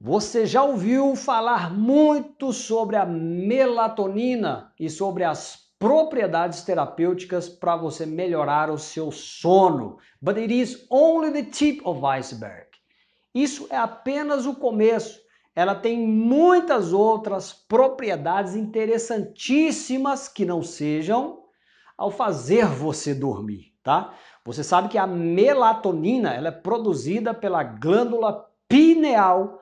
Você já ouviu falar muito sobre a melatonina e sobre as propriedades terapêuticas para você melhorar o seu sono. But it is only the tip of iceberg. Isso é apenas o começo. Ela tem muitas outras propriedades interessantíssimas que não sejam ao fazer você dormir, tá? Você sabe que a melatonina, ela é produzida pela glândula pineal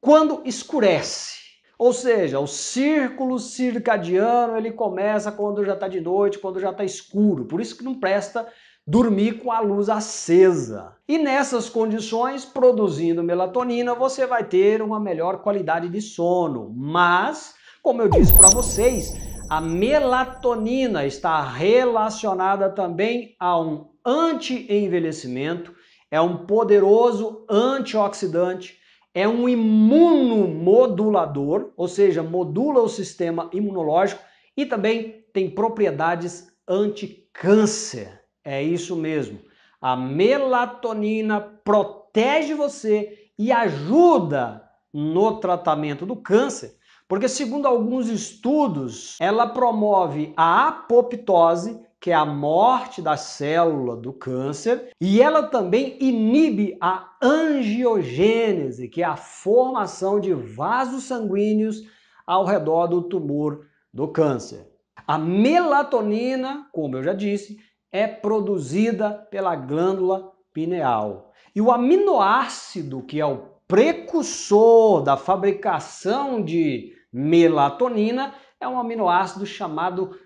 quando escurece. Ou seja, o círculo circadiano ele começa quando já está de noite, quando já está escuro. Por isso que não presta dormir com a luz acesa. E nessas condições, produzindo melatonina, você vai ter uma melhor qualidade de sono. Mas, como eu disse para vocês, a melatonina está relacionada também a um anti-envelhecimento, é um poderoso antioxidante é um imunomodulador, ou seja, modula o sistema imunológico e também tem propriedades anti-câncer. É isso mesmo. A melatonina protege você e ajuda no tratamento do câncer, porque segundo alguns estudos, ela promove a apoptose, que é a morte da célula do câncer, e ela também inibe a angiogênese, que é a formação de vasos sanguíneos ao redor do tumor do câncer. A melatonina, como eu já disse, é produzida pela glândula pineal. E o aminoácido, que é o precursor da fabricação de melatonina, é um aminoácido chamado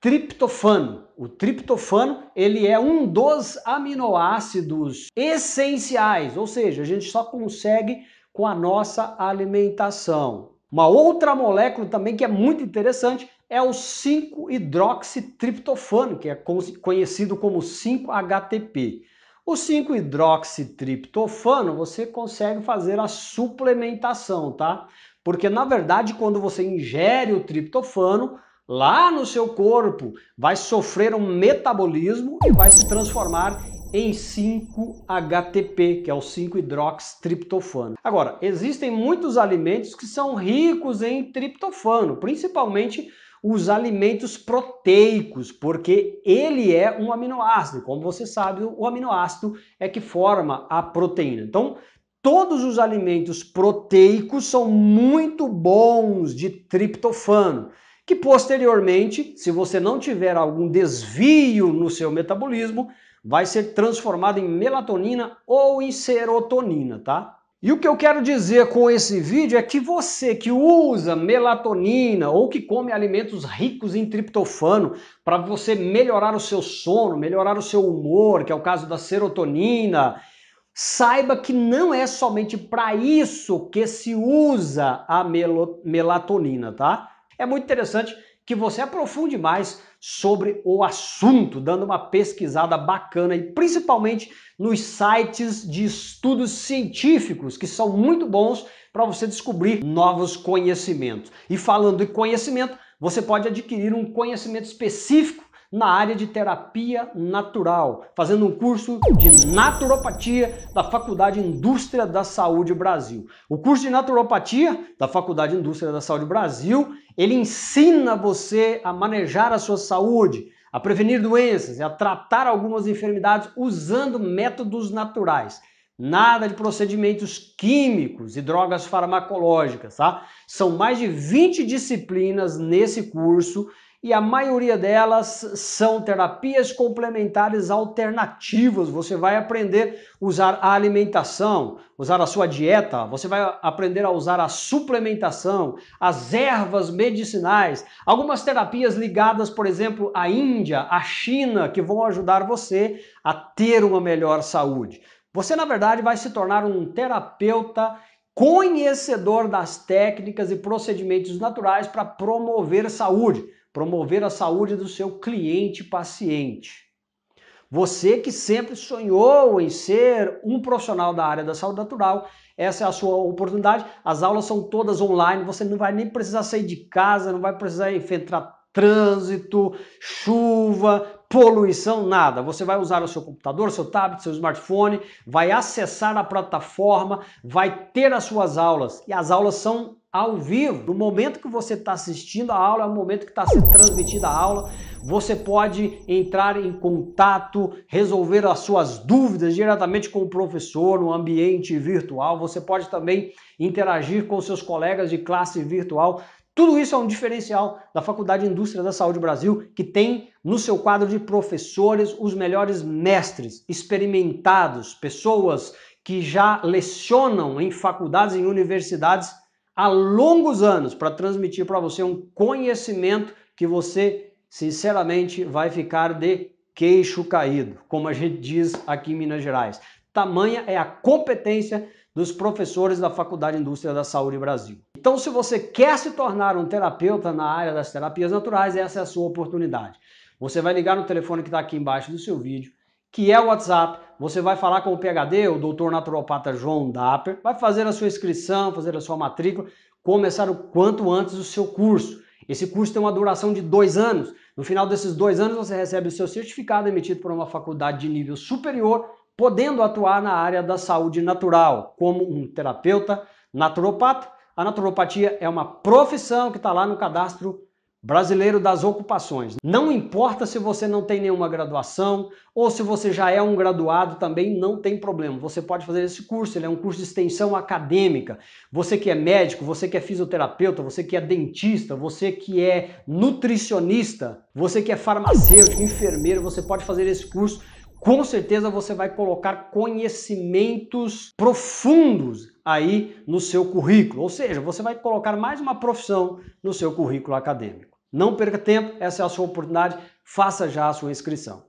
triptofano. O triptofano, ele é um dos aminoácidos essenciais, ou seja, a gente só consegue com a nossa alimentação. Uma outra molécula também que é muito interessante é o 5-hidroxitriptofano, que é conhecido como 5-HTP. O 5-hidroxitriptofano você consegue fazer a suplementação, tá? Porque na verdade, quando você ingere o triptofano, lá no seu corpo vai sofrer um metabolismo e vai se transformar em 5-HTP, que é o 5-hidroxitriptofano. Agora, existem muitos alimentos que são ricos em triptofano, principalmente os alimentos proteicos, porque ele é um aminoácido. Como você sabe, o aminoácido é que forma a proteína. Então, todos os alimentos proteicos são muito bons de triptofano que posteriormente, se você não tiver algum desvio no seu metabolismo, vai ser transformado em melatonina ou em serotonina, tá? E o que eu quero dizer com esse vídeo é que você que usa melatonina ou que come alimentos ricos em triptofano para você melhorar o seu sono, melhorar o seu humor, que é o caso da serotonina, saiba que não é somente para isso que se usa a melatonina, tá? é muito interessante que você aprofunde mais sobre o assunto, dando uma pesquisada bacana e principalmente nos sites de estudos científicos, que são muito bons para você descobrir novos conhecimentos. E falando de conhecimento, você pode adquirir um conhecimento específico na área de terapia natural, fazendo um curso de naturopatia da Faculdade Indústria da Saúde Brasil. O curso de naturopatia da Faculdade Indústria da Saúde Brasil, ele ensina você a manejar a sua saúde, a prevenir doenças e a tratar algumas enfermidades usando métodos naturais. Nada de procedimentos químicos e drogas farmacológicas, tá? São mais de 20 disciplinas nesse curso e a maioria delas são terapias complementares alternativas. Você vai aprender a usar a alimentação, usar a sua dieta, você vai aprender a usar a suplementação, as ervas medicinais, algumas terapias ligadas, por exemplo, à Índia, à China, que vão ajudar você a ter uma melhor saúde. Você, na verdade, vai se tornar um terapeuta conhecedor das técnicas e procedimentos naturais para promover saúde promover a saúde do seu cliente paciente. Você que sempre sonhou em ser um profissional da área da saúde natural, essa é a sua oportunidade. As aulas são todas online, você não vai nem precisar sair de casa, não vai precisar enfrentar trânsito, chuva, poluição, nada. Você vai usar o seu computador, seu tablet, seu smartphone, vai acessar a plataforma, vai ter as suas aulas. E as aulas são ao vivo. No momento que você está assistindo a aula, é o momento que está sendo transmitida a aula. Você pode entrar em contato, resolver as suas dúvidas diretamente com o professor no ambiente virtual. Você pode também interagir com seus colegas de classe virtual. Tudo isso é um diferencial da Faculdade de Indústria da Saúde Brasil, que tem no seu quadro de professores os melhores mestres experimentados, pessoas que já lecionam em faculdades e universidades há longos anos para transmitir para você um conhecimento que você, sinceramente, vai ficar de queixo caído, como a gente diz aqui em Minas Gerais. Tamanha é a competência dos professores da Faculdade de Indústria da Saúde Brasil. Então, se você quer se tornar um terapeuta na área das terapias naturais, essa é a sua oportunidade. Você vai ligar no telefone que está aqui embaixo do seu vídeo, que é o WhatsApp. Você vai falar com o PHD, o doutor naturopata João Dapper, vai fazer a sua inscrição, fazer a sua matrícula, começar o quanto antes o seu curso. Esse curso tem uma duração de dois anos. No final desses dois anos, você recebe o seu certificado emitido por uma faculdade de nível superior, podendo atuar na área da saúde natural, como um terapeuta naturopata. A naturopatia é uma profissão que está lá no cadastro Brasileiro das ocupações. Não importa se você não tem nenhuma graduação ou se você já é um graduado também, não tem problema. Você pode fazer esse curso, ele é um curso de extensão acadêmica. Você que é médico, você que é fisioterapeuta, você que é dentista, você que é nutricionista, você que é farmacêutico, enfermeiro, você pode fazer esse curso. Com certeza você vai colocar conhecimentos profundos aí no seu currículo, ou seja, você vai colocar mais uma profissão no seu currículo acadêmico. Não perca tempo, essa é a sua oportunidade, faça já a sua inscrição.